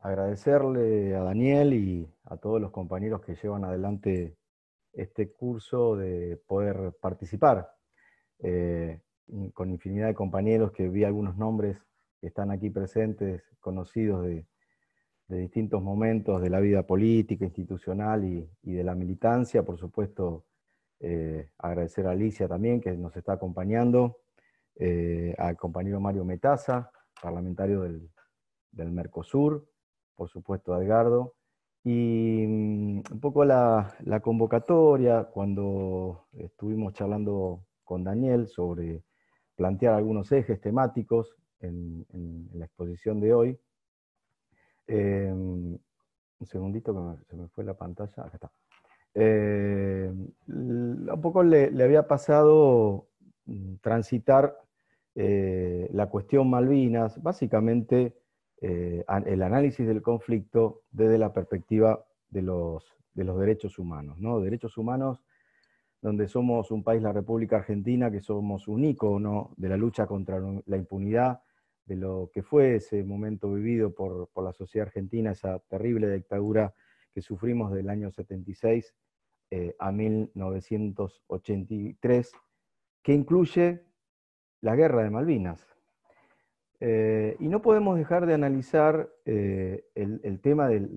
agradecerle a Daniel y a todos los compañeros que llevan adelante este curso de poder participar. Eh, con infinidad de compañeros que vi algunos nombres que están aquí presentes, conocidos de, distintos momentos de la vida política, institucional y, de la militancia. Por supuesto, eh, agradecer a Alicia también, que nos está acompañando, eh, al compañero Mario Metaza, parlamentario del Mercosur, por supuesto a Edgardo. Y mm, un poco la, convocatoria, cuando estuvimos charlando con Daniel sobre plantear algunos ejes temáticos en, la exposición de hoy. Eh, un segundito que se me fue la pantalla. Acá está. Eh, un poco le, había pasado mm, transitar eh, la cuestión Malvinas, básicamente eh, el análisis del conflicto desde la perspectiva de los, derechos humanos. ¿no? Derechos humanos donde somos un país, la República Argentina, que somos un ícono de la lucha contra la impunidad, de lo que fue ese momento vivido por, la sociedad argentina, esa terrible dictadura que sufrimos del año 76 eh, a 1983, que incluye la guerra de Malvinas, eh, y no podemos dejar de analizar eh, el, tema del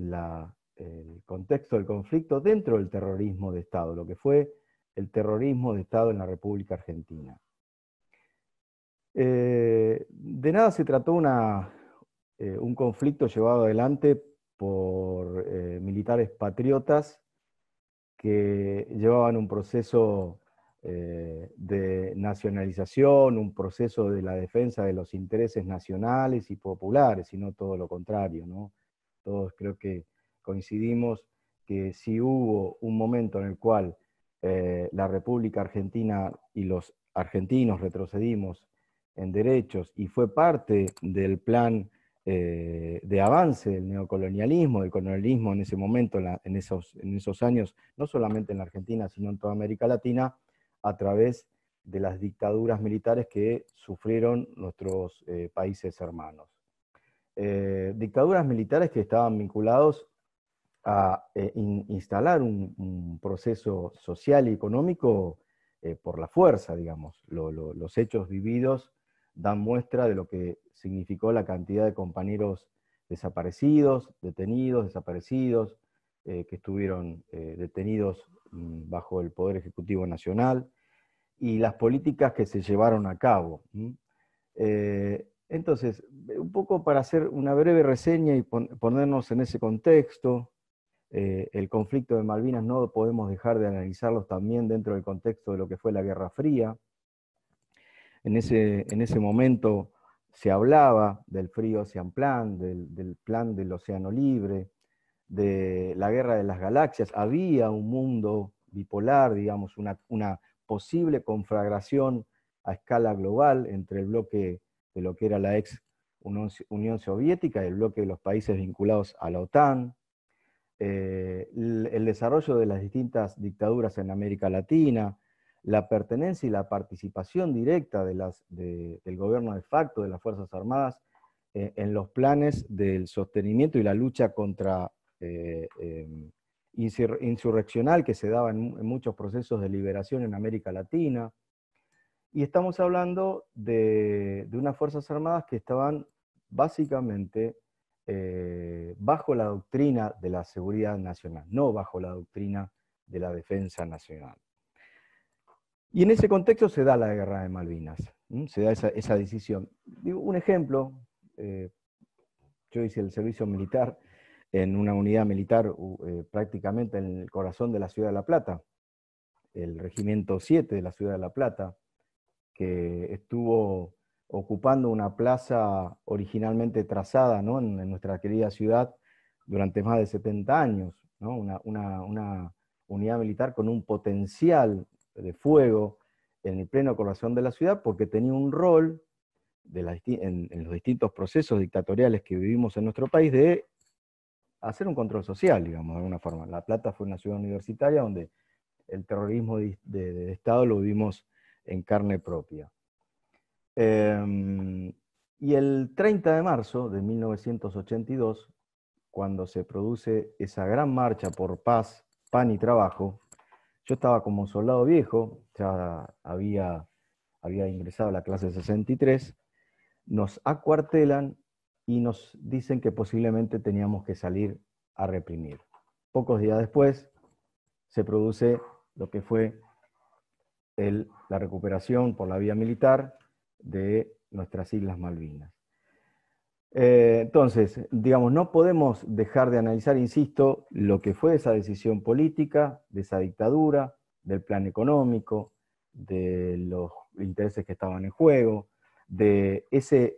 contexto del conflicto dentro del terrorismo de Estado, lo que fue el terrorismo de Estado en la República Argentina. Eh, de nada se trató una, un conflicto llevado adelante por militares patriotas que llevaban un proceso eh, de nacionalización, un proceso de la defensa de los intereses nacionales y populares, sino todo lo contrario. Todos creo que coincidimos que si hubo un momento en el cual eh, la República Argentina y los argentinos retrocedimos en derechos y fue parte del plan eh, de avance del neocolonialismo, del colonialismo en ese momento, esos, en esos años, no solamente en la Argentina, sino en toda América Latina, a través de las dictaduras militares que sufrieron nuestros eh, países hermanos. Eh, dictaduras militares que estaban vinculados a eh, instalar un, proceso social y económico por la fuerza, digamos. los hechos vividos dan muestra de lo que significó la cantidad de compañeros desaparecidos, detenidos, desaparecidos, eh, que estuvieron eh, detenidos mm, bajo el Poder Ejecutivo Nacional y las políticas que se llevaron a cabo. Eh, entonces, un poco para hacer una breve reseña y ponernos en ese contexto, el conflicto de Malvinas no podemos dejar de analizarlos también dentro del contexto de lo que fue la Guerra Fría. En ese, momento se hablaba del frío Ocean Plan, del plan del Océano Libre, de la Guerra de las Galaxias, había un mundo bipolar, digamos, una, posible conflagración a escala global entre el bloque de lo que era la ex Unión Soviética y el bloque de los países vinculados a la OTAN, eh, el desarrollo de las distintas dictaduras en América Latina, la pertenencia y la participación directa de las, del gobierno de facto de las Fuerzas Armadas eh, en los planes del sostenimiento y la lucha contra eh, em, insurreccional que se daba en, muchos procesos de liberación en América Latina. Y estamos hablando de, unas Fuerzas Armadas que estaban básicamente eh, bajo la doctrina de la seguridad nacional, no bajo la doctrina de la defensa nacional. Y en ese contexto se da la guerra de Malvinas, se da esa, decisión. un ejemplo, eh, yo hice el servicio militar en una unidad militar eh, prácticamente en el corazón de la ciudad de La Plata, el Regimiento 7 de la ciudad de La Plata, que estuvo ocupando una plaza originalmente trazada en, nuestra querida ciudad durante más de 70 años, una, unidad militar con un potencial de fuego en el pleno corazón de la ciudad porque tenía un rol en los distintos procesos dictatoriales que vivimos en nuestro país de hacer un control social, digamos, de alguna forma. La Plata fue una ciudad universitaria donde el terrorismo de, Estado lo vimos en carne propia. Em, y el 30 de marzo de 1982, cuando se produce esa gran marcha por paz, pan y trabajo, yo estaba como soldado viejo, ya había, había ingresado a la clase 63, nos acuartelan y nos dicen que posiblemente teníamos que salir a reprimir. Pocos días después se produce lo que fue la recuperación por la vía militar de nuestras Islas Malvinas. Eh, entonces, digamos, no podemos dejar de analizar, insisto, lo que fue esa decisión política, de esa dictadura, del plan económico, de los intereses que estaban en juego, de ese,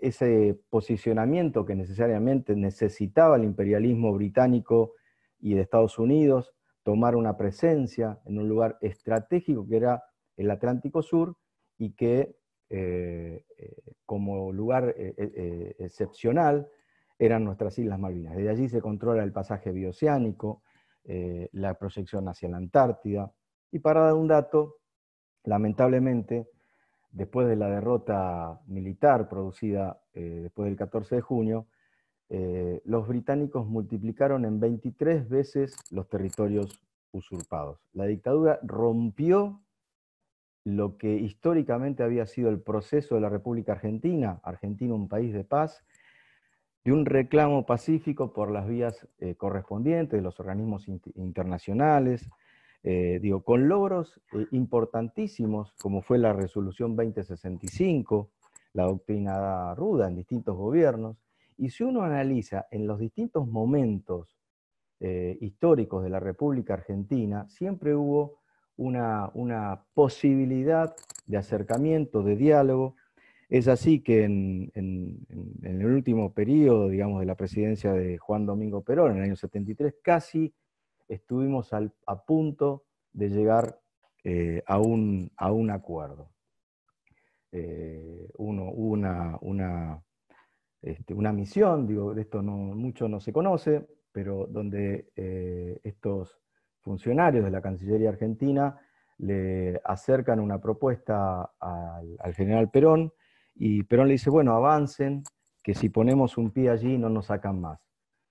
posicionamiento que necesariamente necesitaba el imperialismo británico y de Estados Unidos, tomar una presencia en un lugar estratégico que era el Atlántico Sur y que eh, eh, como lugar eh, excepcional eran nuestras Islas Malvinas. Desde allí se controla el pasaje bioceánico, la proyección hacia la Antártida. Y para dar un dato, lamentablemente, después de la derrota militar producida eh, después del 14 de junio, eh, los británicos multiplicaron en 23 veces los territorios usurpados. La dictadura rompió lo que históricamente había sido el proceso de la República Argentina, Argentina un país de paz, de un reclamo pacífico por las vías eh, correspondientes de los organismos internacionales, eh, digo, con logros eh, importantísimos, como fue la resolución 2065, la doctrina ruda en distintos gobiernos, y si uno analiza en los distintos momentos eh, históricos de la República Argentina, siempre hubo una, posibilidad de acercamiento, de diálogo. Es así que en, en el último periodo, digamos, de la presidencia de Juan Domingo Perón, en el año 73, casi estuvimos a punto de llegar eh, a, un, acuerdo. Eh, una, este, una, misión, digo, de esto mucho no se conoce, pero donde eh, estos funcionarios de la Cancillería Argentina le acercan una propuesta al, al general Perón y Perón le dice, bueno, avancen, que si ponemos un pie allí no nos sacan más.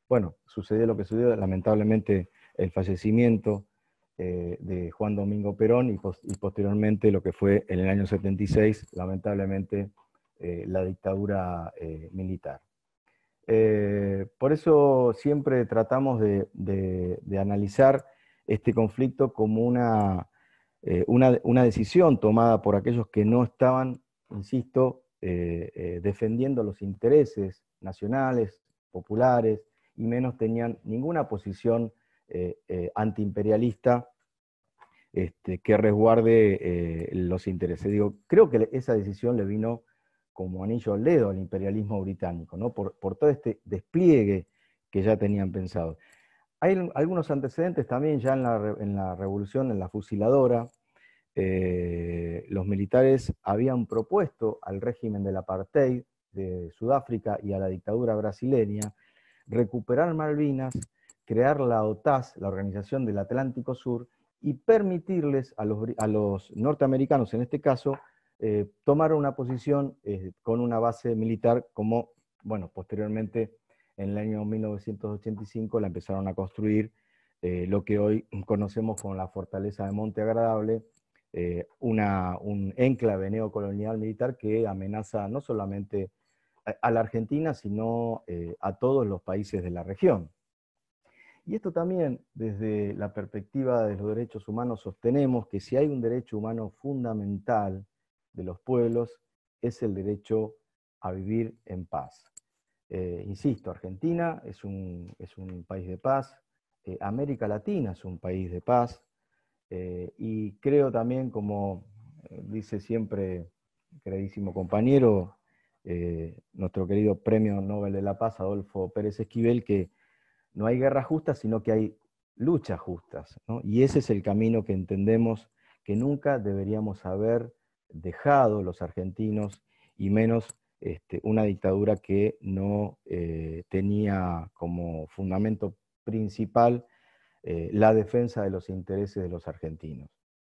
Bueno, sucedió lo que sucedió, lamentablemente el fallecimiento eh, de Juan Domingo Perón y, posteriormente lo que fue en el año 76, lamentablemente, eh, la dictadura eh, militar. por eso siempre tratamos de, analizar este conflicto como una, una, decisión tomada por aquellos que no estaban, insisto, defendiendo los intereses nacionales, populares, y menos tenían ninguna posición eh, eh, antiimperialista este, que resguarde eh, los intereses. Digo, creo que esa decisión le vino como anillo al dedo al imperialismo británico, ¿no? por, todo este despliegue que ya tenían pensado. Hay algunos antecedentes también ya en la, revolución, en la fusiladora. los militares habían propuesto al régimen del apartheid de Sudáfrica y a la dictadura brasileña recuperar Malvinas crear la OTAS, la Organización del Atlántico Sur, y permitirles a los, norteamericanos, en este caso, eh, tomar una posición eh, con una base militar como, bueno, posteriormente en el año 1985 la empezaron a construir eh, lo que hoy conocemos como la fortaleza de Monte Agradable, un enclave neocolonial militar que amenaza no solamente a la Argentina, sino a todos los países de la región. Y esto también, desde la perspectiva de los derechos humanos, sostenemos que si hay un derecho humano fundamental de los pueblos, es el derecho a vivir en paz. Eh, insisto, Argentina es un, es un, país de paz, eh, América Latina es un país de paz, eh, y creo también, como dice siempre, queridísimo compañero, nuestro querido Premio Nobel de la Paz, Adolfo Pérez Esquivel, que no hay guerra justa, sino que hay luchas justas. Y ese es el camino que entendemos que nunca deberíamos haber dejado los argentinos, y menos este, una dictadura que no eh, tenía como fundamento principal eh, la defensa de los intereses de los argentinos.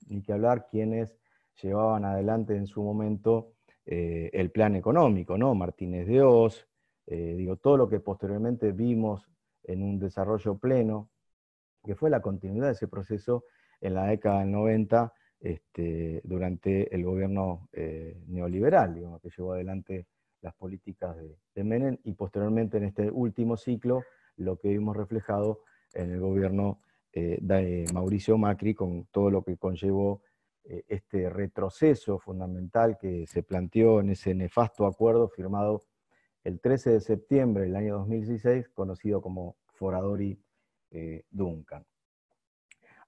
Ni que hablar quienes llevaban adelante en su momento eh, el plan económico, ¿no? Martínez de Oz, digo, todo lo que posteriormente vimos en un desarrollo pleno, que fue la continuidad de ese proceso en la década del 90 este, durante el gobierno eh, neoliberal, digamos, que llevó adelante las políticas de, Menem y posteriormente en este último ciclo lo que vimos reflejado en el gobierno eh, de Mauricio Macri con todo lo que conllevó eh, este retroceso fundamental que se planteó en ese nefasto acuerdo firmado el 13 de septiembre del año 2016, conocido como Foradori eh, Duncan.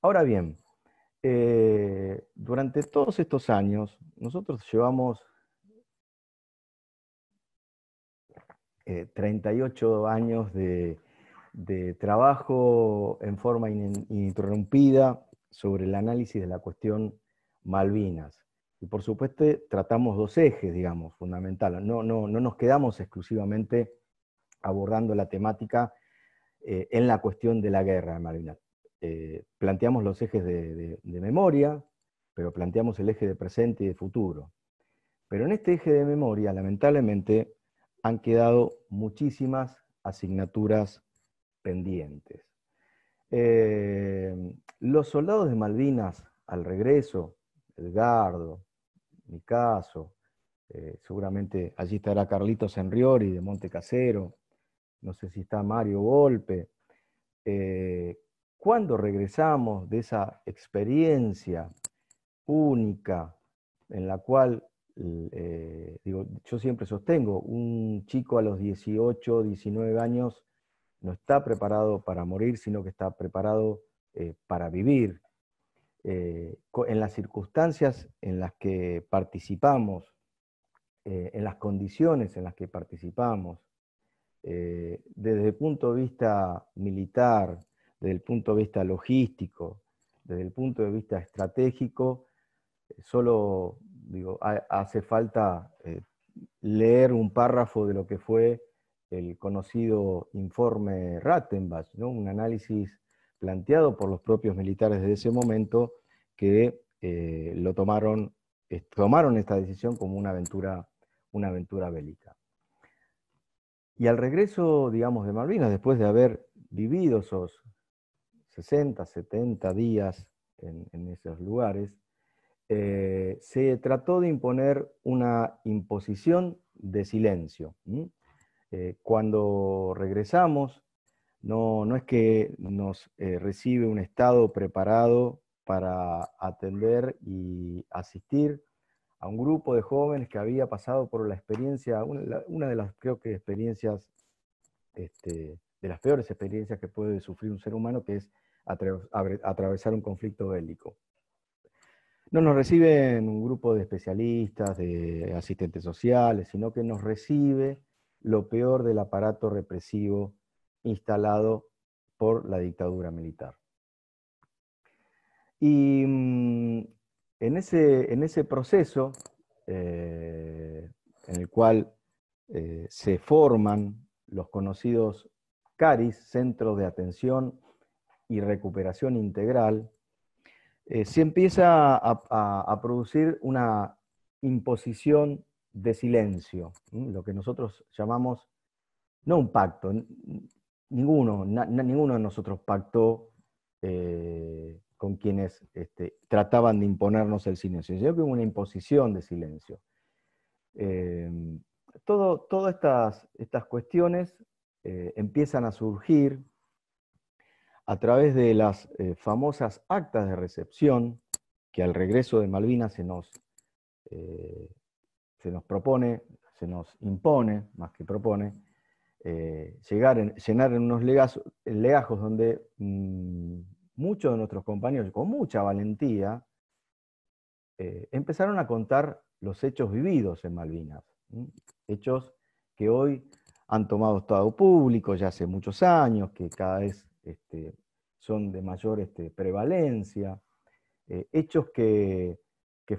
Ahora bien, eh, durante todos estos años, nosotros llevamos 38 eh, años de, trabajo en forma ininterrumpida sobre el análisis de la cuestión Malvinas. Y por supuesto tratamos dos ejes, digamos, fundamentales. No, nos quedamos exclusivamente abordando la temática eh, en la cuestión de la guerra de Malvinas. Eh, planteamos los ejes de, memoria, pero planteamos el eje de presente y de futuro. Pero en este eje de memoria, lamentablemente, han quedado muchísimas asignaturas pendientes. Eh, los soldados de Malvinas al regreso, Edgardo, mi caso, eh, seguramente allí estará Carlitos Enriori de Monte Casero, no sé si está Mario Golpe. Cuando eh, ¿Cuándo regresamos de esa experiencia única en la cual, eh, digo, yo siempre sostengo, un chico a los 18, 19 años no está preparado para morir, sino que está preparado para vivir. Eh, en las circunstancias en las que participamos, eh, en las condiciones en las que participamos, eh, desde el punto de vista militar, desde el punto de vista logístico, desde el punto de vista estratégico, solo hace falta leer un párrafo de lo que fue el conocido informe Rattenbach, un análisis planteado por los propios militares de ese momento, que eh, lo tomaron, eh, tomaron esta decisión como una aventura, una aventura bélica. Y al regreso, digamos, de Malvinas, después de haber vivido esos 60, 70 días en, esos lugares, eh, se trató de imponer una imposición de silencio. cuando regresamos no, no es que nos eh, recibe un Estado preparado para atender y asistir a un grupo de jóvenes que había pasado por la experiencia, una, de las, creo que, experiencias, este, de las peores experiencias que puede sufrir un ser humano, que es atravesar un conflicto bélico. No nos reciben un grupo de especialistas, de asistentes sociales, sino que nos recibe lo peor del aparato represivo instalado por la dictadura militar. Y mm, en ese, en ese proceso eh, en el cual eh, se forman los conocidos CARIS, Centros de Atención y Recuperación Integral, eh, se empieza a, producir una imposición de silencio, lo que nosotros llamamos, no un pacto, ninguno, ninguno de nosotros pactó eh, con quienes este, trataban de imponernos el silencio, sino que hubo una imposición de silencio. Em, todas estas, cuestiones eh, empiezan a surgir a través de las eh, famosas actas de recepción que al regreso de Malvinas se nos, se nos propone, se nos impone, más que propone, eh, llegar llenar en unos legajos donde mm, muchos de nuestros compañeros, con mucha valentía, eh, empezaron a contar los hechos vividos en Malvinas, hechos que hoy han tomado estado público ya hace muchos años, que cada vez este, son de mayor este, prevalencia, eh, hechos que,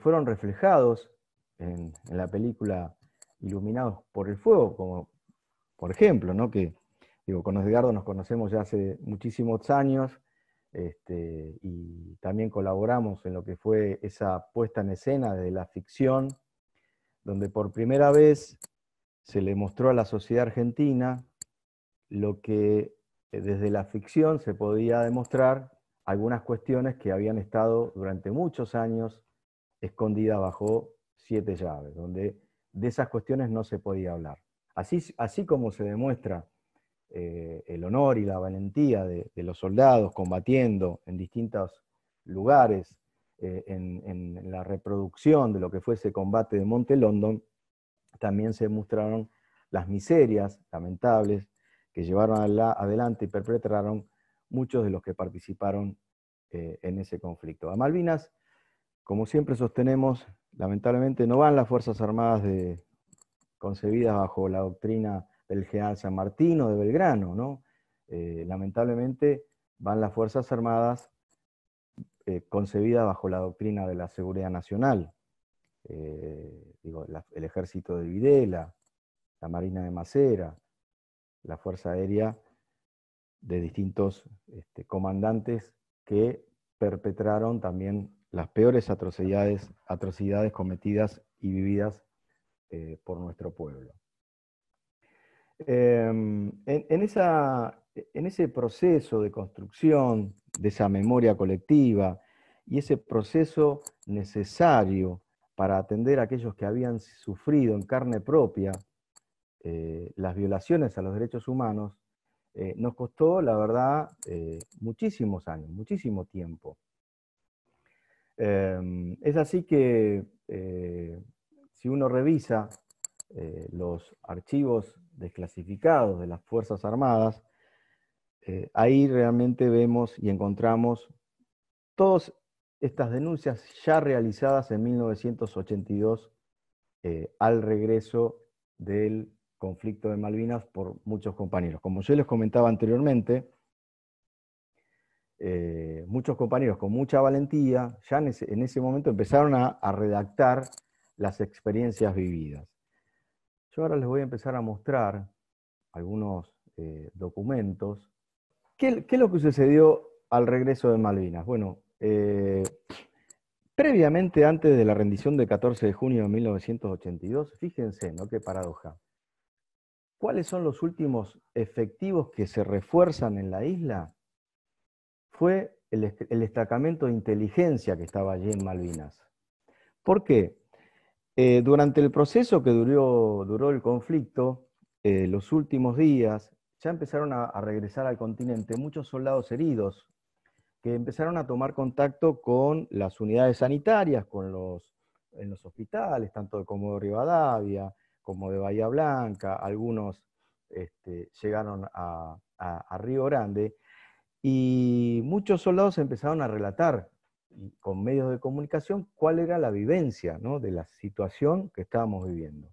fueron reflejados en, en, la película Iluminados por el Fuego, como por ejemplo, Que digo, con Edgardo nos conocemos ya hace muchísimos años este, y también colaboramos en lo que fue esa puesta en escena de la ficción, donde por primera vez se le mostró a la sociedad argentina lo que eh, desde la ficción se podía demostrar algunas cuestiones que habían estado durante muchos años escondidas bajo siete llaves, donde de esas cuestiones no se podía hablar. Así, como se demuestra eh, el honor y la valentía de, los soldados combatiendo en distintos lugares, eh, en, la reproducción de lo que fue ese combate de Monte London, también se mostraron las miserias lamentables que llevaron adelante y perpetraron muchos de los que participaron eh, en ese conflicto. A Malvinas, como siempre sostenemos, lamentablemente no van las Fuerzas Armadas de, concebidas bajo la doctrina del general San Martín o de Belgrano, ¿no? Eh, lamentablemente van las Fuerzas Armadas eh, concebidas bajo la doctrina de la seguridad nacional, eh, digo, el ejército de Videla, la Marina de Macera, la Fuerza Aérea de distintos este, comandantes que perpetraron también las peores atrocidades, atrocidades cometidas y vividas eh, por nuestro pueblo. Em, en, ese proceso de construcción de esa memoria colectiva y ese proceso necesario para atender a aquellos que habían sufrido en carne propia eh, las violaciones a los derechos humanos, eh, nos costó, la verdad, muchísimos años, muchísimo tiempo. Em, es así que si uno revisa eh, los archivos desclasificados de las Fuerzas Armadas, eh, ahí realmente vemos y encontramos todas estas denuncias ya realizadas en 1982 eh, al regreso del conflicto de Malvinas por muchos compañeros. Como yo les comentaba anteriormente, muchos compañeros con mucha valentía ya en ese, momento empezaron a redactar las experiencias vividas. Yo ahora les voy a empezar a mostrar algunos eh, documentos. ¿Qué, es lo que sucedió al regreso de Malvinas? Bueno, eh, previamente, antes de la rendición del 14 de junio de 1982, fíjense, ¿no? Qué paradoja. ¿Cuáles son los últimos efectivos que se refuerzan en la isla? Fue el, el destacamento de inteligencia que estaba allí en Malvinas. ¿Por qué? Eh, durante el proceso que duró, el conflicto, eh, los últimos días, ya empezaron a, regresar al continente muchos soldados heridos que empezaron a tomar contacto con las unidades sanitarias, con los, en los hospitales, tanto como de Rivadavia, como de Bahía Blanca, algunos este, llegaron a, a Río Grande, y muchos soldados empezaron a relatar con medios de comunicación cuál era la vivencia de la situación que estábamos viviendo.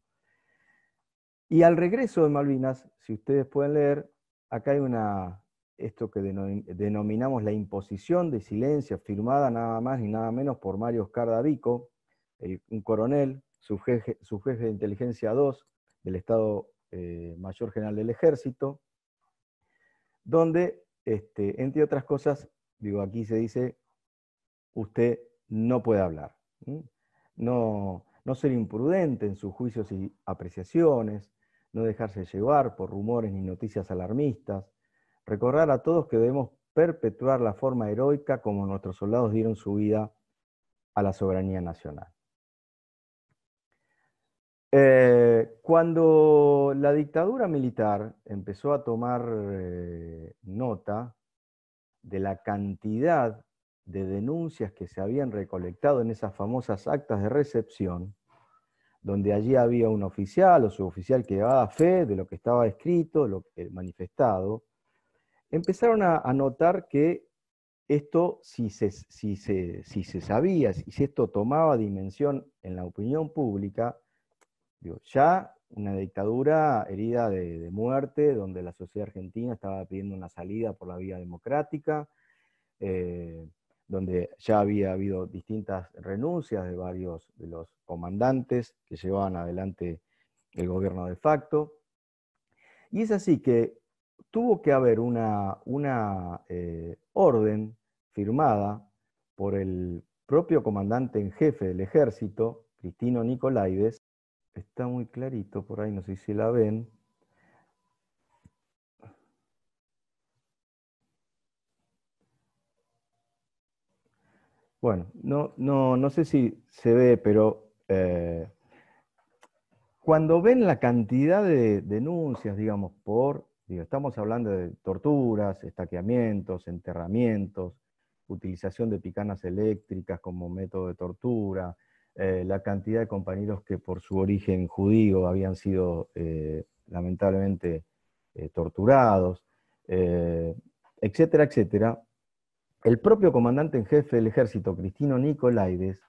Y al regreso de Malvinas, si ustedes pueden leer, acá hay una, esto que denominamos la imposición de silencio, firmada nada más y nada menos por Mario Oscar Davico, eh, un coronel, subjefe, jefe de inteligencia 2 del Estado eh, Mayor General del Ejército, donde, este, entre otras cosas, digo, aquí se dice usted no puede hablar. No, no ser imprudente en sus juicios y apreciaciones, no dejarse llevar por rumores ni noticias alarmistas, recordar a todos que debemos perpetuar la forma heroica como nuestros soldados dieron su vida a la soberanía nacional. Eh, cuando la dictadura militar empezó a tomar eh, nota de la cantidad de denuncias que se habían recolectado en esas famosas actas de recepción, donde allí había un oficial o suboficial que daba fe de lo que estaba escrito, lo que eh, manifestado, empezaron a, notar que esto, si se, se sabía, si esto tomaba dimensión en la opinión pública, ya una dictadura herida de, muerte, donde la sociedad argentina estaba pidiendo una salida por la vía democrática, eh, donde ya había habido distintas renuncias de varios de los comandantes que llevaban adelante el gobierno de facto. Y es así que tuvo que haber una, eh, orden firmada por el propio comandante en jefe del ejército, Cristino Nicolaides. Está muy clarito por ahí, no sé si la ven. Bueno, no, no, no sé si se ve, pero eh, cuando ven la cantidad de denuncias, digamos, por, digo, estamos hablando de torturas, estaqueamientos, enterramientos, utilización de picanas eléctricas como método de tortura, eh, la cantidad de compañeros que por su origen judío habían sido eh, lamentablemente torturados, etcétera, etcétera, el propio comandante en jefe del ejército, Cristino Nicolaides,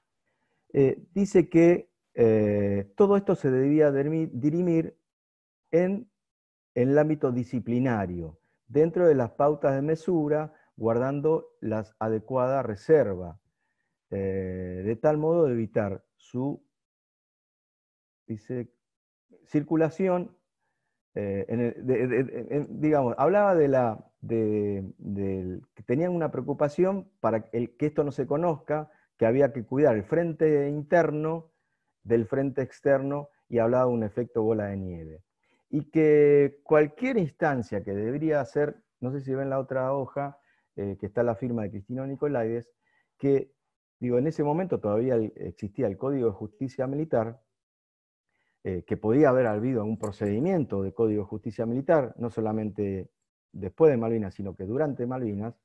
eh, dice que eh, todo esto se debía dirimir en, el ámbito disciplinario, dentro de las pautas de mesura, guardando la adecuada reserva, eh, de tal modo de evitar su circulación eh, digamos, hablaba de la, que tenían una preocupación para que esto no se conozca, que había que cuidar el frente interno del frente externo y hablaba de un efecto bola de nieve. Y que cualquier instancia que debería hacer, no sé si ven la otra hoja, eh, que está la firma de Cristina Nicolaides, que digo, en ese momento todavía existía el Código de Justicia Militar, eh, que podía haber habido un procedimiento de Código de Justicia Militar, no solamente después de Malvinas, sino que durante Malvinas,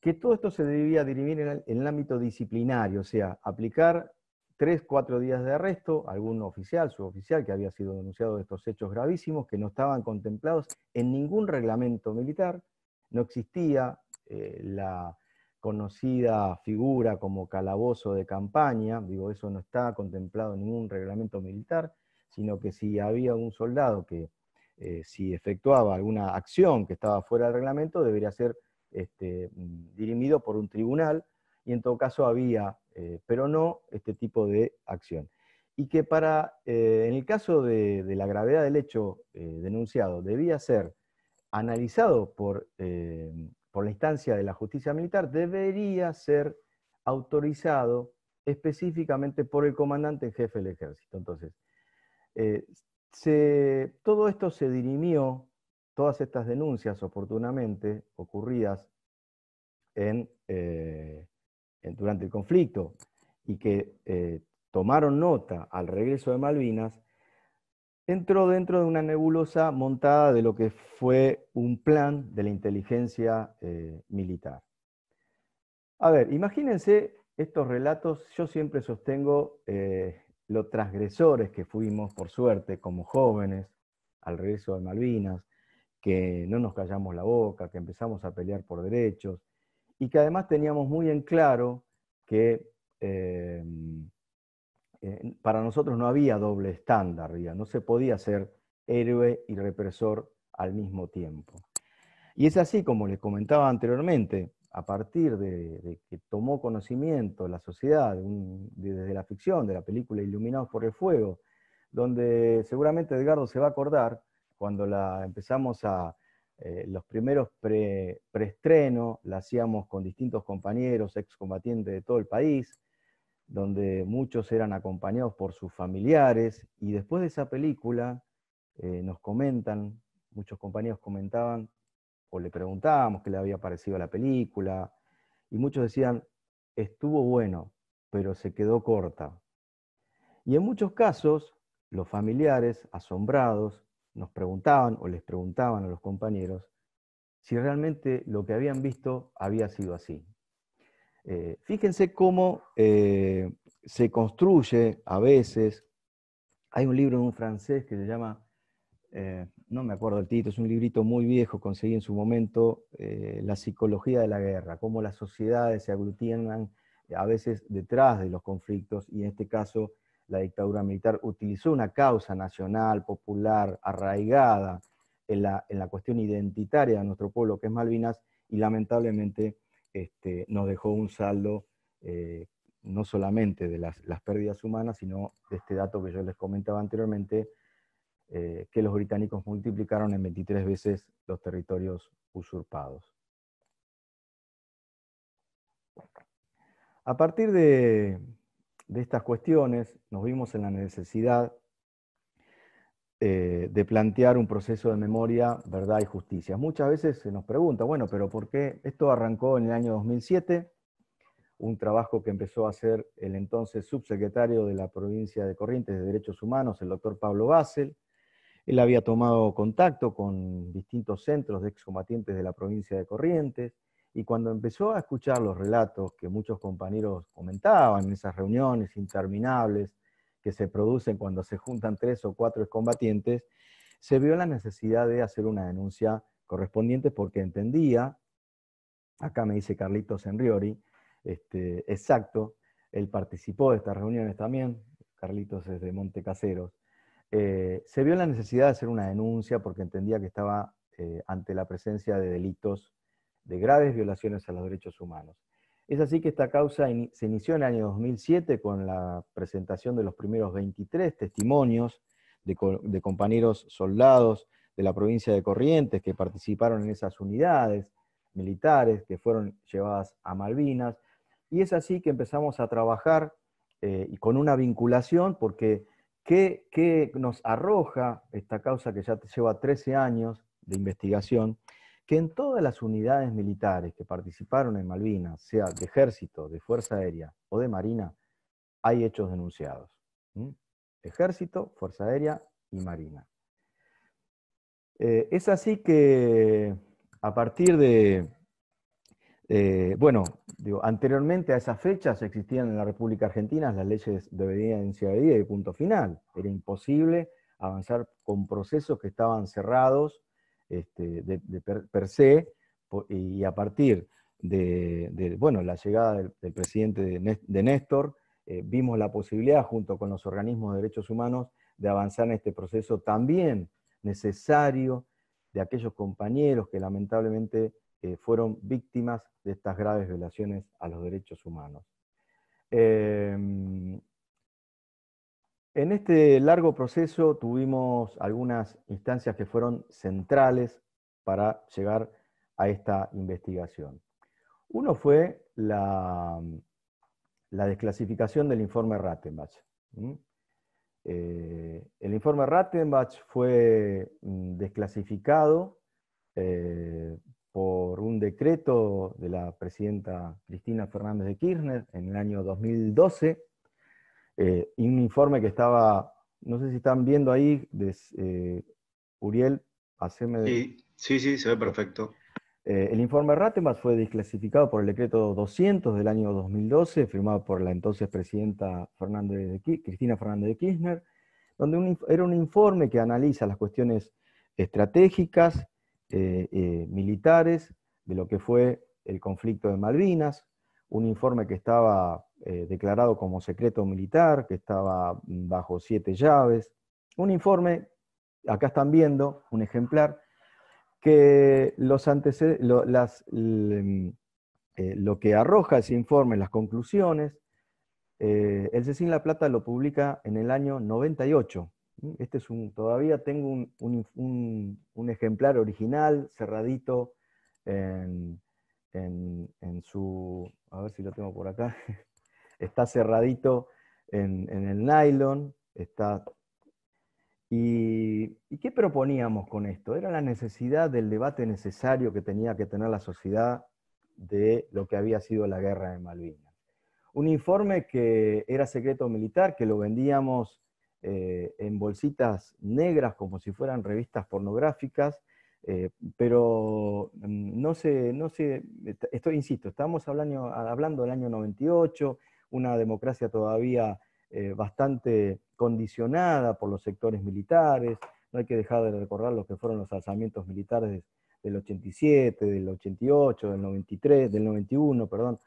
que todo esto se debía dirimir en el, ámbito disciplinario, o sea, aplicar tres, cuatro días de arresto, a algún oficial, suboficial, que había sido denunciado de estos hechos gravísimos, que no estaban contemplados en ningún reglamento militar, no existía eh, la conocida figura como calabozo de campaña, digo, eso no está contemplado en ningún reglamento militar, sino que si había un soldado que eh, si efectuaba alguna acción que estaba fuera del reglamento, debería ser este, mm, dirimido por un tribunal, y en todo caso había, eh, pero no, este tipo de acción. Y que para, eh, en el caso de, la gravedad del hecho denunciado, debía ser analizado por, por la instancia de la justicia militar, debería ser autorizado específicamente por el comandante en jefe del ejército. Entonces, eh, todo esto se dirimió, todas estas denuncias oportunamente ocurridas eh, durante el conflicto y que eh, tomaron nota al regreso de Malvinas, entró dentro de una nebulosa montada de lo que fue un plan de la inteligencia militar. A ver, imagínense estos relatos, yo siempre sostengo los transgresores que fuimos, por suerte, como jóvenes, al regreso de Malvinas, que no nos callamos la boca, que empezamos a pelear por derechos y que además teníamos muy en claro que eh, eh, para nosotros no había doble estándar, ya, no se podía ser héroe y represor al mismo tiempo. Y es así, como les comentaba anteriormente, a partir de, que tomó conocimiento la sociedad desde la ficción, de la película Iluminados por el Fuego, donde seguramente Edgardo se va a acordar cuando la empezamos a, eh, los primeros preestreno la hacíamos con distintos compañeros, excombatientes de todo el país, donde muchos eran acompañados por sus familiares, y después de esa película eh, nos comentan, muchos compañeros comentaban o le preguntábamos qué le había parecido a la película, y muchos decían, estuvo bueno, pero se quedó corta. Y en muchos casos, los familiares, asombrados, nos preguntaban o les preguntaban a los compañeros si realmente lo que habían visto había sido así. Eh, fíjense cómo eh, se construye a veces. Hay un libro de un francés que se llama eh, no me acuerdo el título, es un librito muy viejo, conseguí en su momento, eh, La psicología de la guerra, cómo las sociedades se aglutinan a veces detrás de los conflictos, y en este caso la dictadura militar utilizó una causa nacional, popular, arraigada en la, cuestión identitaria de nuestro pueblo, que es Malvinas, y lamentablemente este, nos dejó un saldo eh, no solamente de las, pérdidas humanas, sino de este dato que yo les comentaba anteriormente, eh, que los británicos multiplicaron en 23 veces los territorios usurpados. A partir de, estas cuestiones, nos vimos en la necesidad eh, de plantear un proceso de memoria, verdad y justicia. Muchas veces se nos pregunta, bueno, pero ¿por qué esto arrancó en el año 2007? un trabajo que empezó a hacer el entonces subsecretario de la provincia de Corrientes de Derechos Humanos, el doctor Pablo Basel, él había tomado contacto con distintos centros de excombatientes de la provincia de Corrientes y cuando empezó a escuchar los relatos que muchos compañeros comentaban en esas reuniones interminables que se producen cuando se juntan tres o cuatro excombatientes, se vio la necesidad de hacer una denuncia correspondiente porque entendía, acá me dice Carlitos Enriori, este, exacto, él participó de estas reuniones también, Carlitos es de Monte Caseros, eh, se vio la necesidad de hacer una denuncia porque entendía que estaba eh, ante la presencia de delitos de graves violaciones a los derechos humanos. Es así que esta causa se inició en el año 2007 con la presentación de los primeros 23 testimonios de, compañeros soldados de la provincia de Corrientes que participaron en esas unidades militares que fueron llevadas a Malvinas. Y es así que empezamos a trabajar eh, con una vinculación porque ¿Qué, nos arroja esta causa que ya lleva 13 años de investigación? Que en todas las unidades militares que participaron en Malvinas, sea de ejército, de fuerza aérea o de marina, hay hechos denunciados. Ejército, fuerza aérea y marina. Eh, es así que a partir de, eh, bueno, anteriormente a esas fechas existían en la República Argentina las leyes de obediencia vida y punto final. Era imposible avanzar con procesos que estaban cerrados este, de, per, se y a partir de, bueno, la llegada del, presidente de, Néstor, eh, vimos la posibilidad junto con los organismos de derechos humanos de avanzar en este proceso también necesario de aquellos compañeros que lamentablemente eh, fueron víctimas de estas graves violaciones a los derechos humanos. Em, en este largo proceso tuvimos algunas instancias que fueron centrales para llegar a esta investigación. Uno fue la, desclasificación del informe Rattenbach. Eh, el informe Rattenbach fue mm, desclasificado eh, por un decreto de la presidenta Cristina Fernández de Kirchner en el año 2012, eh, y un informe que estaba, no sé si están viendo ahí, de, eh, Uriel, haceme... Sí, sí, sí, se ve perfecto. Eh, el informe Ratemas fue desclasificado por el decreto 200 del año 2012, firmado por la entonces presidenta Fernández de Cristina Fernández de Kirchner, donde era un informe que analiza las cuestiones estratégicas, eh, eh, militares de lo que fue el conflicto de Malvinas, un informe que estaba eh, declarado como secreto militar, que estaba bajo siete llaves, un informe, acá están viendo un ejemplar, que los lo, mm, lo que arroja ese informe, las conclusiones, el Cecil La Plata lo publica en el año 98, este es un, todavía tengo un, ejemplar original, cerradito, en, su, a ver si lo tengo por acá, está cerradito en, el nylon, está... Y, ¿Y qué proponíamos con esto? Era la necesidad del debate necesario que tenía que tener la sociedad de lo que había sido la guerra de Malvinas. Un informe que era secreto militar, que lo vendíamos eh, en bolsitas negras como si fueran revistas pornográficas, eh, pero mm, no sé, no sé, esto insisto, estamos hablando, hablando del año 98, una democracia todavía eh, bastante condicionada por los sectores militares, no hay que dejar de recordar lo que fueron los alzamientos militares del 87, del 88, del 93, del 91, perdón.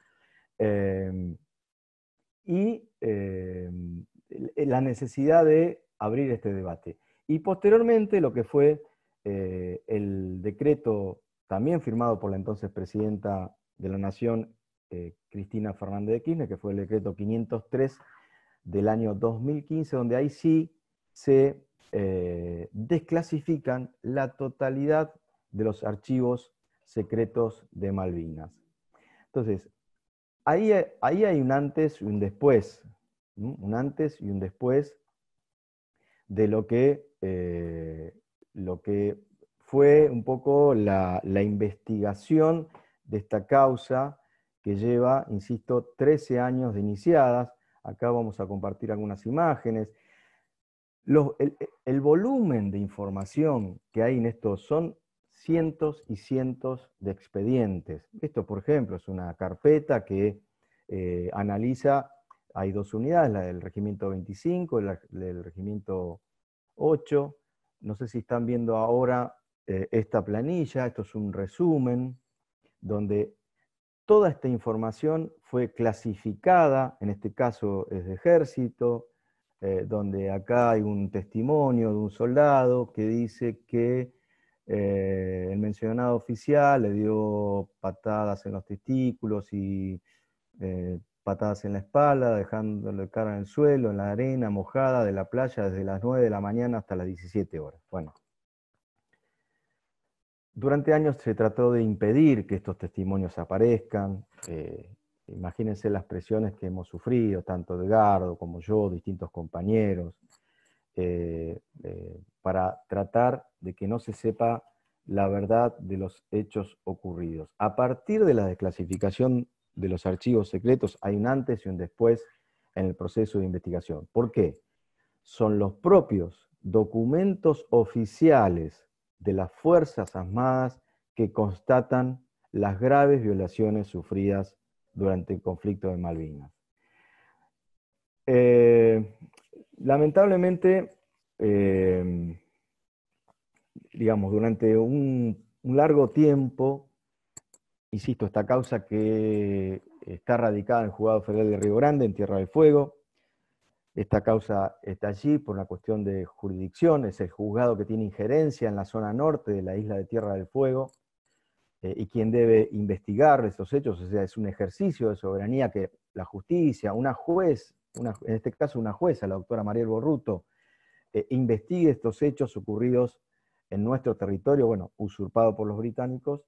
y la necesidad de abrir este debate. Y posteriormente lo que fue eh, el decreto también firmado por la entonces presidenta de la Nación, eh, Cristina Fernández de Kirchner, que fue el decreto 503 del año 2015, donde ahí sí se eh, desclasifican la totalidad de los archivos secretos de Malvinas. Entonces, ahí hay un antes y un después un antes y un después de lo que, eh, lo que fue un poco la, investigación de esta causa que lleva, insisto, 13 años de iniciadas. Acá vamos a compartir algunas imágenes. el, volumen de información que hay en esto son cientos y cientos de expedientes. Esto, por ejemplo, es una carpeta que eh, analiza hay dos unidades, la del regimiento 25, y la del regimiento 8. No sé si están viendo ahora eh, esta planilla, esto es un resumen, donde toda esta información fue clasificada, en este caso es de ejército, eh, donde acá hay un testimonio de un soldado que dice que eh, el mencionado oficial le dio patadas en los testículos y patadas en la espalda, dejándole cara en el suelo, en la arena mojada de la playa desde las 9 de la mañana hasta las 17 horas. Bueno, durante años se trató de impedir que estos testimonios aparezcan. Eh, imagínense las presiones que hemos sufrido, tanto Edgardo como yo, distintos compañeros, eh, eh, para tratar de que no se sepa la verdad de los hechos ocurridos. A partir de la desclasificación de los archivos secretos, hay un antes y un después en el proceso de investigación. ¿Por qué? Son los propios documentos oficiales de las Fuerzas Armadas que constatan las graves violaciones sufridas durante el conflicto de Malvinas. Eh, lamentablemente, eh, digamos, durante un largo tiempo, insisto, esta causa que está radicada en el Juzgado Federal de Río Grande, en Tierra del Fuego. Esta causa está allí por una cuestión de jurisdicción, es el juzgado que tiene injerencia en la zona norte de la isla de Tierra del Fuego eh, y quien debe investigar estos hechos, o sea, es un ejercicio de soberanía que la justicia, una juez, en este caso una jueza, la doctora Mariel Borruto, eh, investigue estos hechos ocurridos en nuestro territorio, bueno, usurpado por los británicos,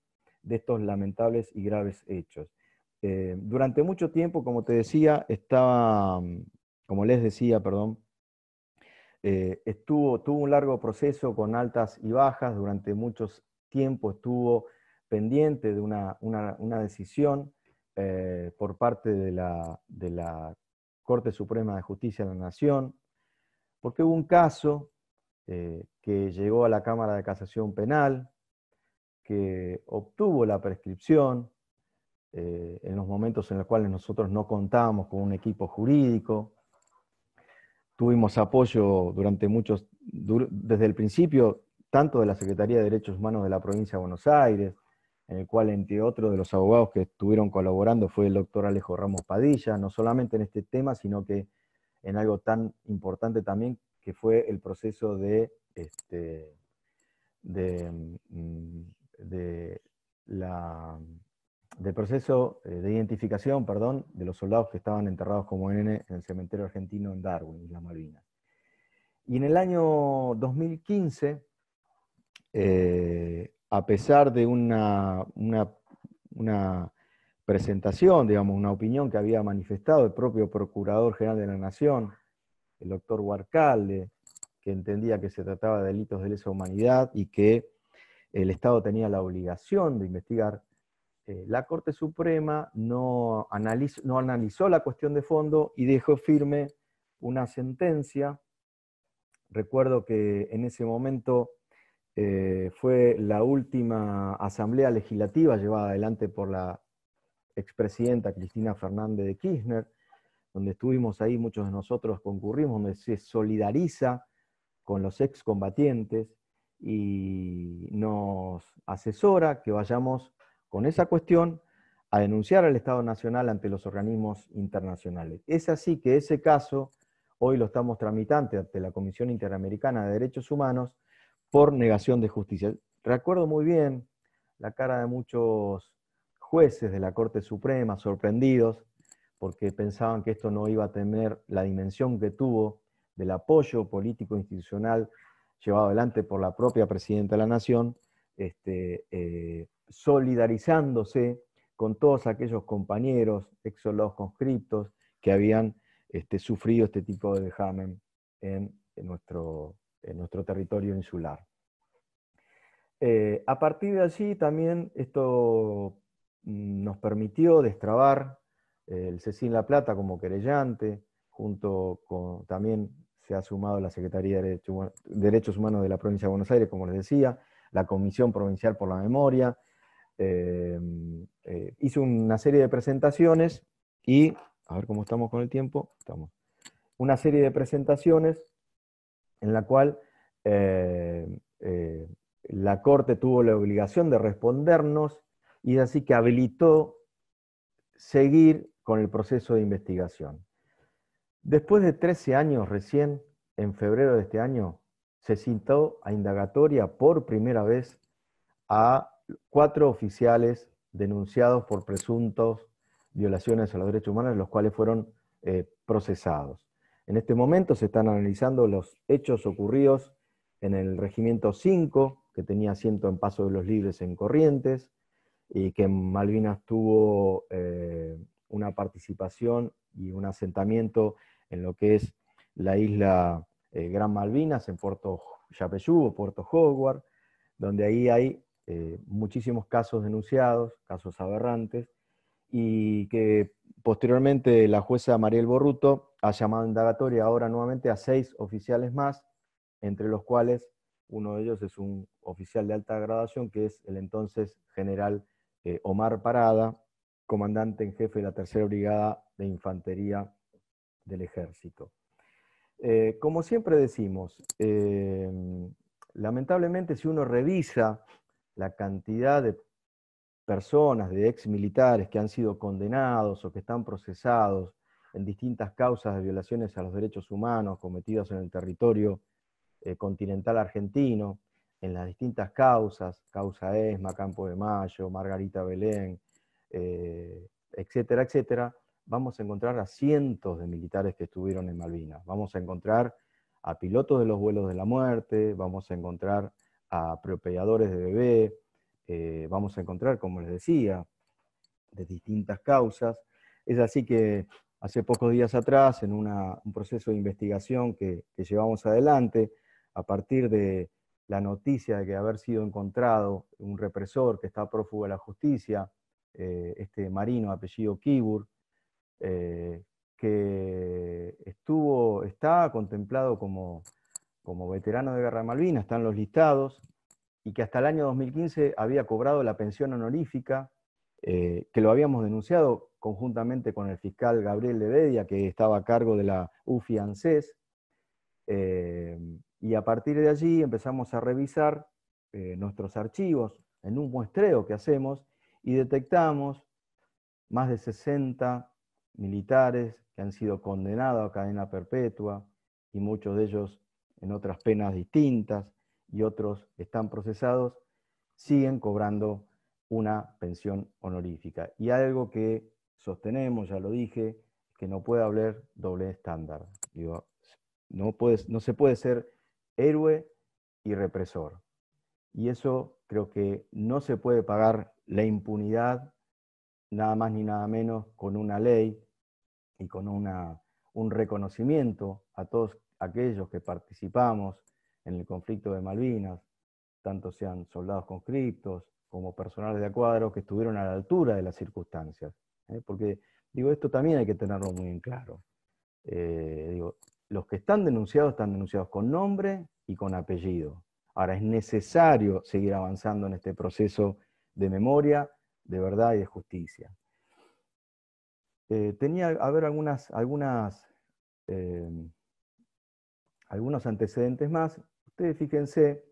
de estos lamentables y graves hechos. Eh, durante mucho tiempo, como te decía, estaba, mm, como les decía, perdón, eh, estuvo, tuvo un largo proceso con altas y bajas, durante mucho tiempo estuvo pendiente de una, decisión eh, por parte de la, Corte Suprema de Justicia de la Nación, porque hubo un caso que llegó a la Cámara de Casación Penal, que obtuvo la prescripción eh, en los momentos en los cuales nosotros no contábamos con un equipo jurídico. Tuvimos apoyo durante muchos, desde el principio, tanto de la Secretaría de Derechos Humanos de la provincia de Buenos Aires, en el cual, entre otros, de los abogados que estuvieron colaborando fue el doctor Alejo Ramos Padilla, no solamente en este tema, sino que en algo tan importante también, que fue el proceso de, este, mm, de la, del proceso eh, de identificación perdón, de los soldados que estaban enterrados como NN en el cementerio argentino en Darwin, Isla Malvinas. Y en el año 2015, eh, a pesar de una, una, una presentación, digamos, una opinión que había manifestado el propio Procurador General de la Nación, el doctor Huarcalde, que entendía que se trataba de delitos de lesa humanidad y que el Estado tenía la obligación de investigar. Eh, la Corte Suprema no, analizó, la cuestión de fondo y dejó firme una sentencia. Recuerdo que en ese momento eh, fue la última asamblea legislativa llevada adelante por la expresidenta Cristina Fernández de Kirchner, donde estuvimos ahí, muchos de nosotros concurrimos, donde se solidariza con los excombatientes, y nos asesora que vayamos con esa cuestión a denunciar al Estado Nacional ante los organismos internacionales. Es así que ese caso hoy lo estamos tramitando ante la Comisión Interamericana de Derechos Humanos por negación de justicia. Recuerdo muy bien la cara de muchos jueces de la Corte Suprema sorprendidos porque pensaban que esto no iba a tener la dimensión que tuvo del apoyo político institucional llevado adelante por la propia presidenta de la Nación, este, eh, solidarizándose con todos aquellos compañeros, exolos conscriptos, que habían este, sufrido este tipo de dejamen en, nuestro, territorio insular. Eh, a partir de allí también esto mm, nos permitió destrabar eh, el Cecil La Plata como querellante, junto con, también se ha sumado la Secretaría de Derechos Humanos de la Provincia de Buenos Aires, como les decía, la Comisión Provincial por la Memoria. Eh, eh, hizo una serie de presentaciones y, a ver cómo estamos con el tiempo, estamos. Una serie de presentaciones en la cual eh, la Corte tuvo la obligación de respondernos y así que habilitó seguir con el proceso de investigación. Después de 13 años recién, en febrero de este año, se citó a indagatoria por primera vez a cuatro oficiales denunciados por presuntos violaciones a los derechos humanos, los cuales fueron eh, procesados. En este momento se están analizando los hechos ocurridos en el Regimiento 5, que tenía asiento en Paso de los Libres en Corrientes, y que en Malvinas tuvo eh, una participación y un asentamiento en lo que es la isla eh, Gran Malvinas, en Puerto Yapeyú o Puerto Howard, donde ahí hay eh, muchísimos casos denunciados, casos aberrantes, y que posteriormente la jueza Mariel Borruto ha llamado a indagatoria ahora nuevamente a seis oficiales más, entre los cuales uno de ellos es un oficial de alta gradación, que es el entonces general eh, Omar Parada, comandante en jefe de la Tercera Brigada de Infantería del ejército. Eh, como siempre decimos, eh, lamentablemente si uno revisa la cantidad de personas, de ex militares que han sido condenados o que están procesados en distintas causas de violaciones a los derechos humanos cometidas en el territorio eh, continental argentino, en las distintas causas, causa ESMA, Campo de Mayo, Margarita Belén, etcétera, etcétera, vamos a encontrar a cientos de militares que estuvieron en Malvinas, vamos a encontrar a pilotos de los vuelos de la muerte, vamos a encontrar a apropiadores de bebé, eh, vamos a encontrar, como les decía, de distintas causas. Es así que hace pocos días atrás, en un proceso de investigación que, llevamos adelante, a partir de la noticia de que haber sido encontrado un represor que está prófugo a la justicia, eh, este marino apellido Kibur, eh, que estuvo, está contemplado como, como veterano de Guerra de Malvinas, están los listados, y que hasta el año 2015 había cobrado la pensión honorífica, eh, que lo habíamos denunciado conjuntamente con el fiscal Gabriel Vedia, que estaba a cargo de la UFI ANSES, e eh, y a partir de allí empezamos a revisar nuestros archivos en un muestreo que hacemos y detectamos más de 60 militares que han sido condenados a cadena perpetua y muchos de ellos en otras penas distintas y otros están procesados, siguen cobrando una pensión honorífica. Y algo que sostenemos, ya lo dije, que no puede haber doble estándar. Digo, no, puedes, no se puede ser héroe y represor. Y eso creo que no se puede pagar la impunidad, nada más ni nada menos, con una ley y con un reconocimiento a todos aquellos que participamos en el conflicto de Malvinas, tanto sean soldados conscriptos como personales de acuadro, que estuvieron a la altura de las circunstancias. ¿eh? Porque, digo, esto también hay que tenerlo muy en claro. Eh, digo, los que están denunciados están denunciados con nombre y con apellido. Ahora, es necesario seguir avanzando en este proceso de memoria, de verdad y de justicia. Eh, tenía a ver algunas, em, algunos antecedentes más. Ustedes fíjense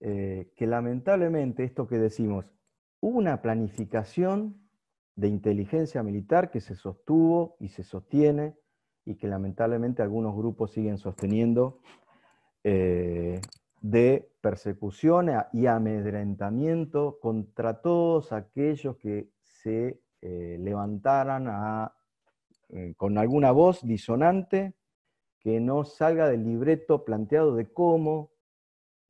eh, que lamentablemente esto que decimos, hubo una planificación de inteligencia militar que se sostuvo y se sostiene y que lamentablemente algunos grupos siguen sosteniendo eh, de persecución y amedrentamiento contra todos aquellos que se eh, levantaran eh, con alguna voz disonante que no salga del libreto planteado de cómo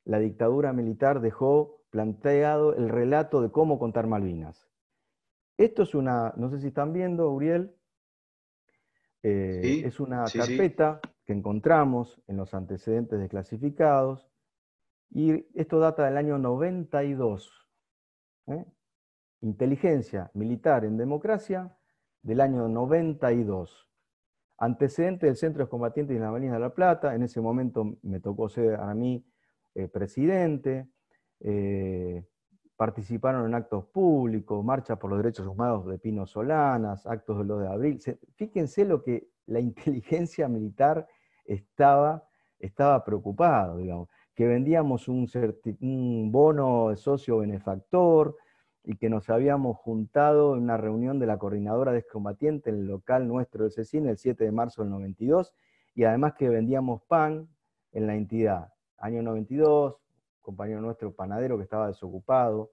la dictadura militar dejó planteado el relato de cómo contar Malvinas. Esto es una, no sé si están viendo, Uriel, eh, es una carpeta que encontramos en los antecedentes desclasificados y esto data del año 92. ¿eh? Inteligencia Militar en Democracia, del año 92. Antecedente del Centro de Combatientes de la Marina de la Plata, en ese momento me tocó ser a mí eh, presidente, eh, participaron en actos públicos, marcha por los derechos humanos de Pino Solanas, actos de los de abril. Fíjense lo que la inteligencia militar estaba, estaba preocupada, digamos, que vendíamos un, un bono socio benefactor, y que nos habíamos juntado en una reunión de la coordinadora Descombatiente en el local nuestro del CECIN el 7 de marzo del 92, y además que vendíamos pan en la entidad. Año 92, compañero nuestro panadero que estaba desocupado.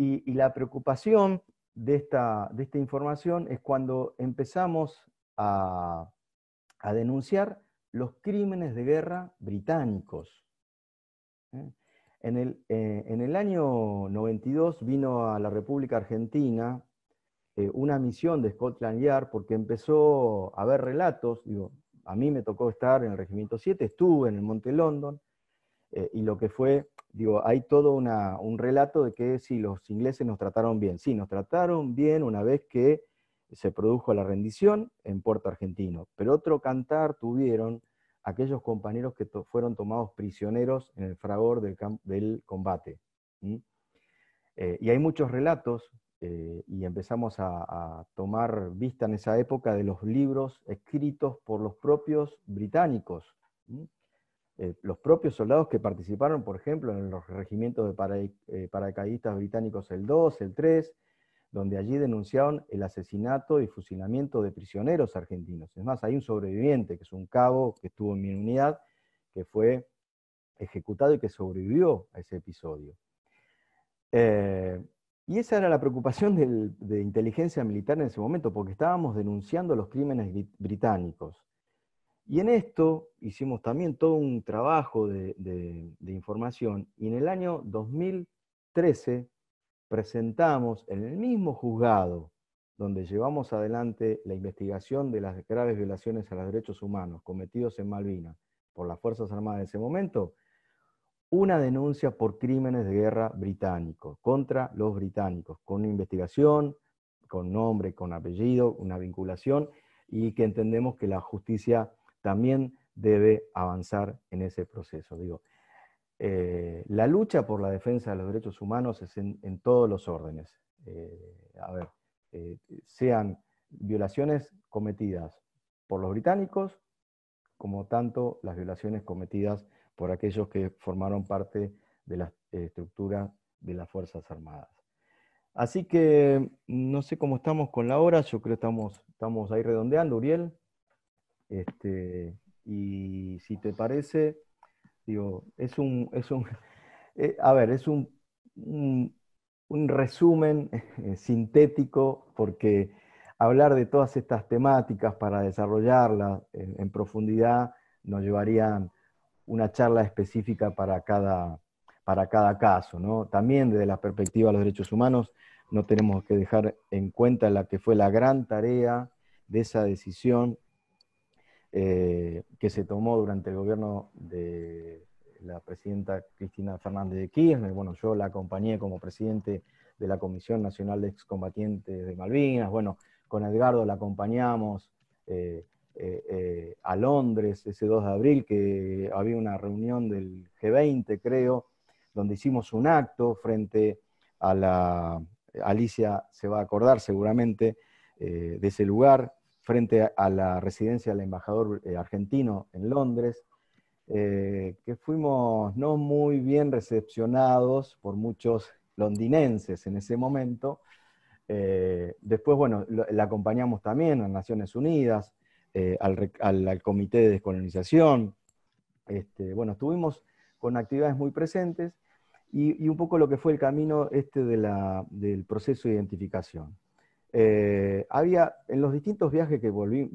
Y, la preocupación de esta, de esta, información es cuando empezamos a, a denunciar los crímenes de guerra británicos. ¿eh? Eh, en el, año 92 vino a la República Argentina eh, una misión de Scotland Yard porque empezó a ver relatos, digo, a mí me tocó estar en el Regimiento 7, estuve en el Monte London, eh, y lo que fue, digo, hay todo un relato de que si los ingleses nos trataron bien, sí, nos trataron bien una vez que se produjo la rendición en Puerto Argentino, pero otro cantar tuvieron aquellos compañeros que fueron tomados prisioneros en el fragor del, combate. Eh, y hay muchos relatos, eh, y empezamos a, tomar vista en esa época de los libros escritos por los propios británicos, eh, los propios soldados que participaron, por ejemplo, en los regimientos de paracaidistas británicos el 2, el 3, donde allí denunciaron el asesinato y fusilamiento de prisioneros argentinos. Es más, hay un sobreviviente, que es un cabo que estuvo en mi unidad, que fue ejecutado y que sobrevivió a ese episodio. Eh, y esa era la preocupación de inteligencia militar en ese momento, porque estábamos denunciando los crímenes británicos. Y en esto hicimos también todo un trabajo de, de información y en el año 2013 presentamos en el mismo juzgado donde llevamos adelante la investigación de las graves violaciones a los derechos humanos cometidos en Malvinas por las Fuerzas Armadas en ese momento, una denuncia por crímenes de guerra británicos, contra los británicos, con una investigación, con nombre, con apellido, una vinculación, y que entendemos que la justicia también debe avanzar en ese proceso. Digo, eh, la lucha por la defensa de los derechos humanos es en, todos los órdenes. Eh, a ver, eh, sean violaciones cometidas por los británicos, como tanto las violaciones cometidas por aquellos que formaron parte de la estructura de las Fuerzas Armadas. Así que no sé cómo estamos con la hora, yo creo que estamos, estamos ahí redondeando, Uriel. Este, y si te parece, es un, eh, a ver, es un, un, resumen eh, sintético porque hablar de todas estas temáticas para desarrollarlas eh, en, profundidad nos llevaría una charla específica para cada, para cada caso. También desde la perspectiva de los derechos humanos no tenemos que dejar en cuenta la que fue la gran tarea de esa decisión eh, que se tomó durante el gobierno de la presidenta Cristina Fernández de Kirchner. Bueno, yo la acompañé como presidente de la Comisión Nacional de Excombatientes de Malvinas. Bueno, con Edgardo la acompañamos eh, eh, a Londres ese 2 de abril, que había una reunión del G20, creo, donde hicimos un acto frente a la... Alicia se va a acordar seguramente de ese lugar, frente a la residencia del embajador eh, argentino en Londres, eh, que fuimos no muy bien recepcionados por muchos londinenses en ese momento. Eh, después, bueno, la acompañamos también a Naciones Unidas, al, Comité de Descolonización. Este, bueno, estuvimos con actividades muy presentes y, un poco lo que fue el camino este del proceso de identificación. Eh, había, en los distintos viajes que volví,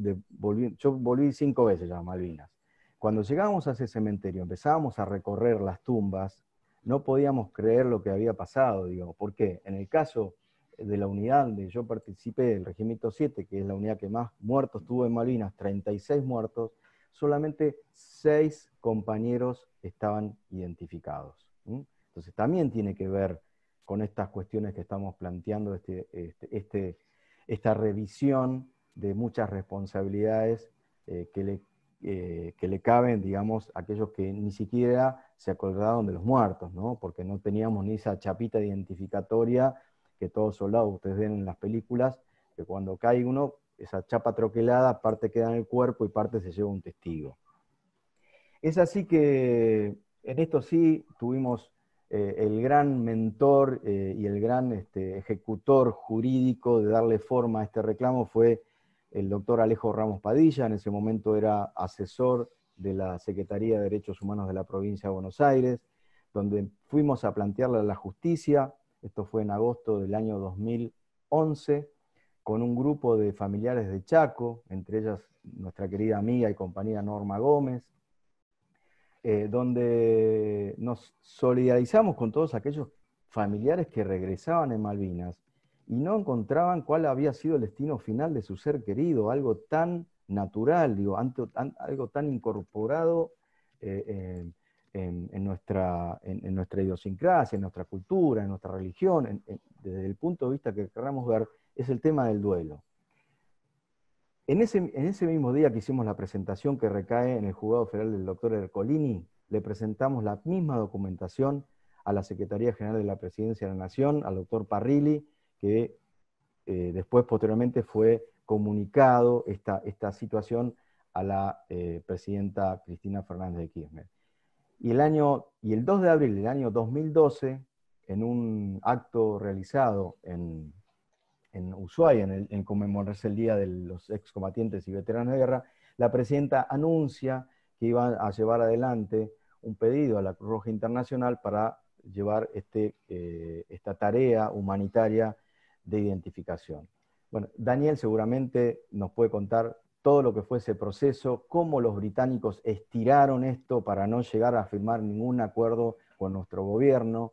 yo volví cinco veces a Malvinas, cuando llegábamos a ese cementerio, empezábamos a recorrer las tumbas, no podíamos creer lo que había pasado, digo, porque en el caso de la unidad donde yo participé, el Regimiento 7, que es la unidad que más muertos tuvo en Malvinas, 36 muertos, solamente seis compañeros estaban identificados. Entonces también tiene que ver con estas cuestiones que estamos planteando, este, este, este esta revisión de muchas responsabilidades eh, que, le, eh, que le caben, digamos, a aquellos que ni siquiera se acordaron de los muertos, ¿no? porque no teníamos ni esa chapita identificatoria que todos soldados ustedes ven en las películas, que cuando cae uno, esa chapa troquelada, parte queda en el cuerpo y parte se lleva un testigo. Es así que en esto sí tuvimos eh, el gran mentor eh, y el gran este, ejecutor jurídico de darle forma a este reclamo fue el doctor Alejo Ramos Padilla, en ese momento era asesor de la Secretaría de Derechos Humanos de la provincia de Buenos Aires, donde fuimos a plantearle a la justicia, esto fue en agosto del año 2011, con un grupo de familiares de Chaco, entre ellas nuestra querida amiga y compañera Norma Gómez, eh, donde nos solidarizamos con todos aquellos familiares que regresaban en Malvinas y no encontraban cuál había sido el destino final de su ser querido, algo tan natural, algo tan incorporado eh, en, nuestra, idiosincrasia, en nuestra cultura, en nuestra religión, desde el punto de vista que queramos ver, es el tema del duelo. En ese, mismo día que hicimos la presentación que recae en el juzgado federal del doctor Ercolini, le presentamos la misma documentación a la Secretaría General de la Presidencia de la Nación, al doctor Parrilli, que eh, después, posteriormente, fue comunicado esta, situación a la eh, presidenta Cristina Fernández de Kirchner. Y el, año, y el 2 de abril del año 2012, en un acto realizado en en Ushuaia, en, el, conmemorarse el Día de los Excombatientes y Veteranos de Guerra, la presidenta anuncia que iba a llevar adelante un pedido a la Cruz Roja Internacional para llevar este, eh, esta tarea humanitaria de identificación. Bueno, Daniel seguramente nos puede contar todo lo que fue ese proceso, cómo los británicos estiraron esto para no llegar a firmar ningún acuerdo con nuestro gobierno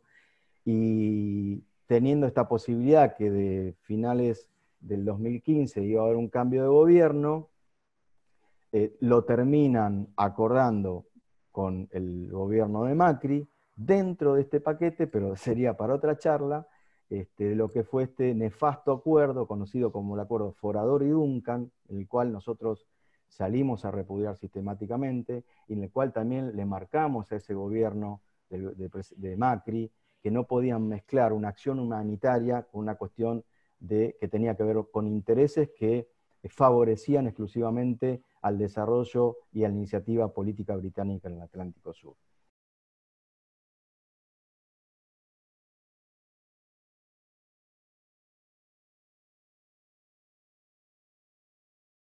y teniendo esta posibilidad que de finales del 2015 iba a haber un cambio de gobierno, eh, lo terminan acordando con el gobierno de Macri dentro de este paquete, pero sería para otra charla, este, lo que fue este nefasto acuerdo conocido como el acuerdo Forador y Duncan, en el cual nosotros salimos a repudiar sistemáticamente y en el cual también le marcamos a ese gobierno de Macri que no podían mezclar una acción humanitaria con una cuestión que tenía que ver con intereses que eh, favorecían exclusivamente al desarrollo y a la iniciativa política británica en el Atlántico Sur.